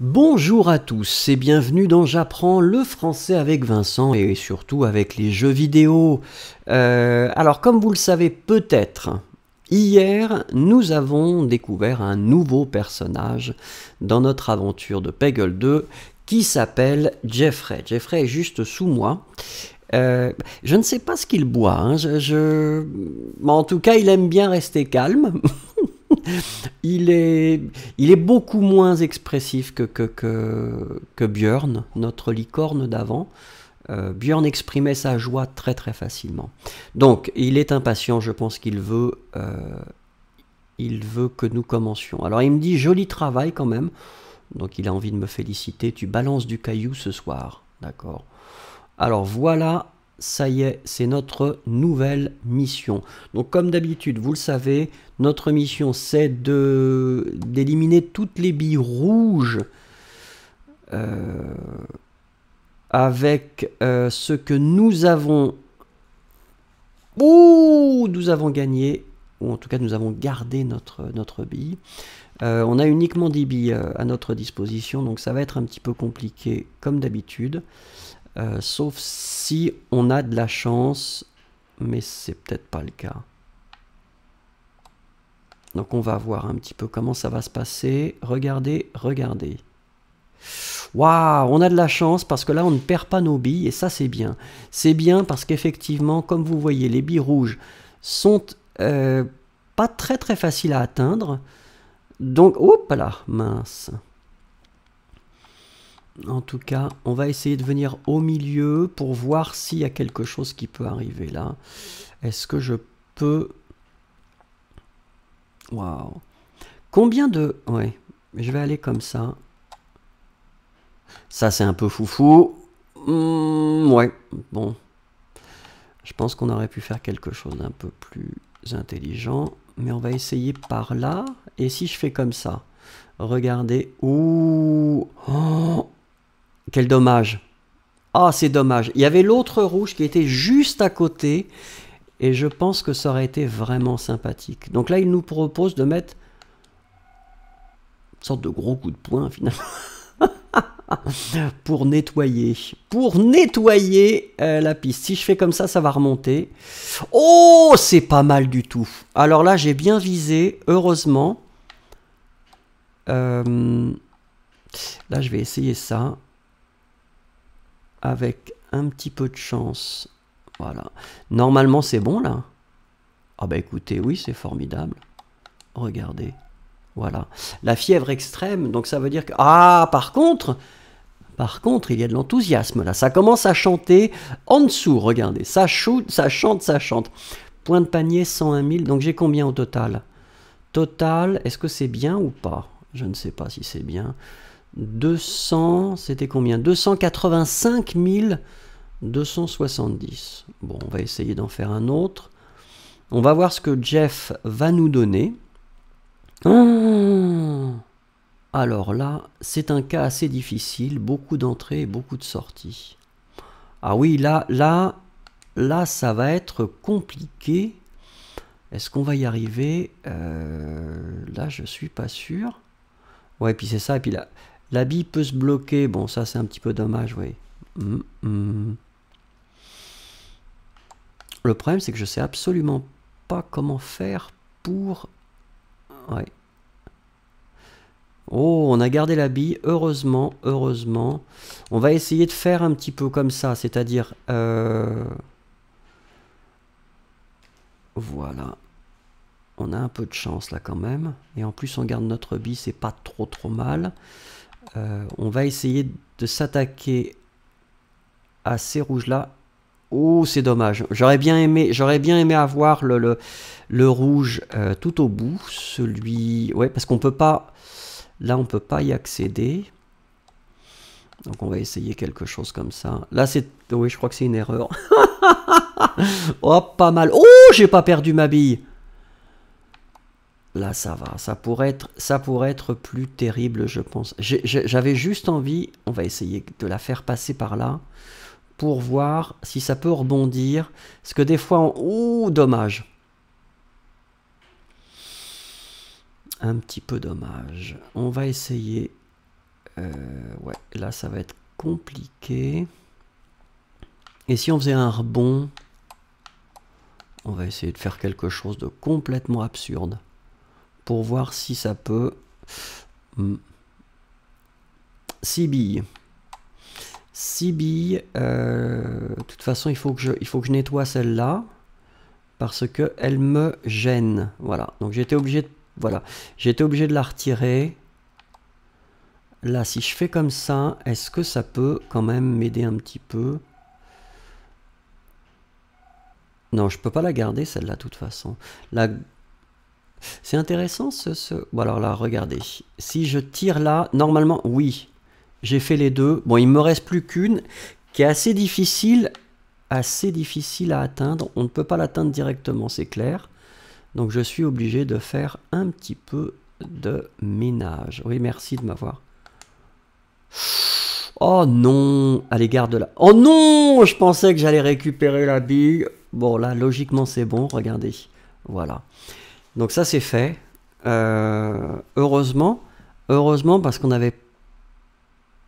Bonjour à tous et bienvenue dans J'apprends le français avec Vincent et surtout avec les jeux vidéo. Euh, alors comme vous le savez peut-être, hier nous avons découvert un nouveau personnage dans notre aventure de Peggle 2 qui s'appelle Jeffrey. Jeffrey est juste sous moi. Euh, je ne sais pas ce qu'il boit. Hein. je... En tout cas, il aime bien rester calme. Il est, il est beaucoup moins expressif que, que, que, que Björn, notre licorne d'avant. Euh, Björn exprimait sa joie très très facilement. Donc, il est impatient, je pense qu'il veut, euh, il veut que nous commencions. Alors, il me dit joli travail quand même. Donc, il a envie de me féliciter. Tu balances du caillou ce soir, d'accord. Alors, voilà ça y est, c'est notre nouvelle mission. Donc comme d'habitude, vous le savez, notre mission c'est de d'éliminer toutes les billes rouges euh, avec euh, ce que nous avons... Ouh, nous avons gagné, ou en tout cas nous avons gardé notre, notre bille. Euh, on a uniquement 10 billes à notre disposition, donc ça va être un petit peu compliqué comme d'habitude. Euh, sauf si on a de la chance, mais c'est peut-être pas le cas. Donc on va voir un petit peu comment ça va se passer. Regardez, regardez. Waouh, on a de la chance parce que là on ne perd pas nos billes et ça c'est bien. C'est bien parce qu'effectivement, comme vous voyez, les billes rouges sont euh, pas très très faciles à atteindre. Donc, hop là, mince. En tout cas, on va essayer de venir au milieu pour voir s'il y a quelque chose qui peut arriver là. Est-ce que je peux... Waouh. Combien de... Ouais, je vais aller comme ça. Ça, c'est un peu foufou. Hmm, ouais, bon. Je pense qu'on aurait pu faire quelque chose d'un peu plus intelligent. Mais on va essayer par là. Et si je fais comme ça Regardez. Ouh oh, quel dommage. Ah, c'est dommage. Il y avait l'autre rouge qui était juste à côté. Et je pense que ça aurait été vraiment sympathique. Donc là, il nous propose de mettre une sorte de gros coup de poing, finalement. pour nettoyer. Pour nettoyer euh, la piste. Si je fais comme ça, ça va remonter. Oh, c'est pas mal du tout. Alors là, j'ai bien visé, heureusement. Euh, là, je vais essayer ça avec un petit peu de chance. Voilà. Normalement, c'est bon là. Ah bah écoutez, oui, c'est formidable. Regardez. Voilà. La fièvre extrême, donc ça veut dire que... Ah, par contre, par contre, il y a de l'enthousiasme là. Ça commence à chanter en dessous, regardez. Ça, ça chante, ça chante. Point de panier, 101 000. Donc j'ai combien au total Total, est-ce que c'est bien ou pas Je ne sais pas si c'est bien. 200, c'était combien 285 270. Bon, on va essayer d'en faire un autre. On va voir ce que Jeff va nous donner. Ah! Alors là, c'est un cas assez difficile, beaucoup d'entrées et beaucoup de sorties. Ah oui, là, là, là, ça va être compliqué. Est-ce qu'on va y arriver euh, Là, je ne suis pas sûr. Ouais, puis c'est ça. Et puis là, la bille peut se bloquer. Bon, ça, c'est un petit peu dommage, oui. Mm, mm. Le problème, c'est que je sais absolument pas comment faire pour... Ouais. Oh, on a gardé la bille. Heureusement, heureusement. On va essayer de faire un petit peu comme ça, c'est-à-dire... Euh, voilà. On a un peu de chance là quand même. Et en plus, on garde notre bille, c'est pas trop trop mal. Euh, on va essayer de s'attaquer à ces rouges-là. Oh, c'est dommage. J'aurais bien aimé, j'aurais bien aimé avoir le, rouge euh, tout au bout. Celui... Ouais, parce qu'on peut pas... Là, on peut pas y accéder. Donc on va essayer quelque chose comme ça. Là c'est... Oui je crois que c'est une erreur. oh pas mal. Oh j'ai pas perdu ma bille. Là, ça va. Ça pourrait être, ça pourrait être plus terrible, je pense. J'avais juste envie, on va essayer de la faire passer par là, pour voir si ça peut rebondir. Parce que des fois, on... Ouh, dommage. Un petit peu dommage. On va essayer. Euh, ouais, là, ça va être compliqué. Et si on faisait un rebond, on va essayer de faire quelque chose de complètement absurde pour voir si ça peut. billes. 6 billes. Euh, de toute façon, il faut que je, il faut que je nettoie celle-là parce que elle me gêne. Voilà, donc j'étais obligé de, voilà, j'étais obligé de la retirer. Là, si je fais comme ça, est-ce que ça peut quand même m'aider un petit peu Non, je peux pas la garder celle-là de toute façon. La c'est intéressant ce, Bon alors là, regardez. Si je tire là, normalement, oui, j'ai fait les deux. Bon, il me reste plus qu'une qui est assez difficile, assez difficile à atteindre. On ne peut pas l'atteindre directement, c'est clair. Donc je suis obligé de faire un petit peu de ménage. Oui, merci de m'avoir. Oh non l'égard de là. Oh non Je pensais que j'allais récupérer la bille. Bon, là, logiquement, c'est bon. Regardez. Voilà. Donc ça c'est fait. Euh, heureusement, parce qu'on n'avait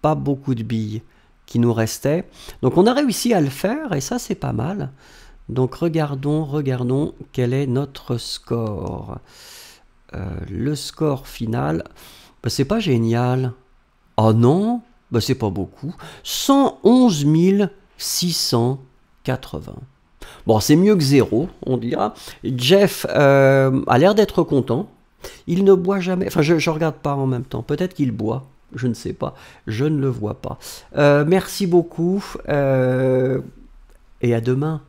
pas beaucoup de billes qui nous restaient. Donc on a réussi à le faire et ça c'est pas mal. Donc regardons, regardons quel est notre score. Euh, le score final, bah, c'est pas génial. oh non, bah, c'est pas beaucoup. 111 680. Bon, c'est mieux que zéro, on dira. Jeff euh, a l'air d'être content. Il ne boit jamais. Enfin, je ne regarde pas en même temps. Peut-être qu'il boit. Je ne sais pas. Je ne le vois pas. Euh, merci beaucoup. Euh, et à demain.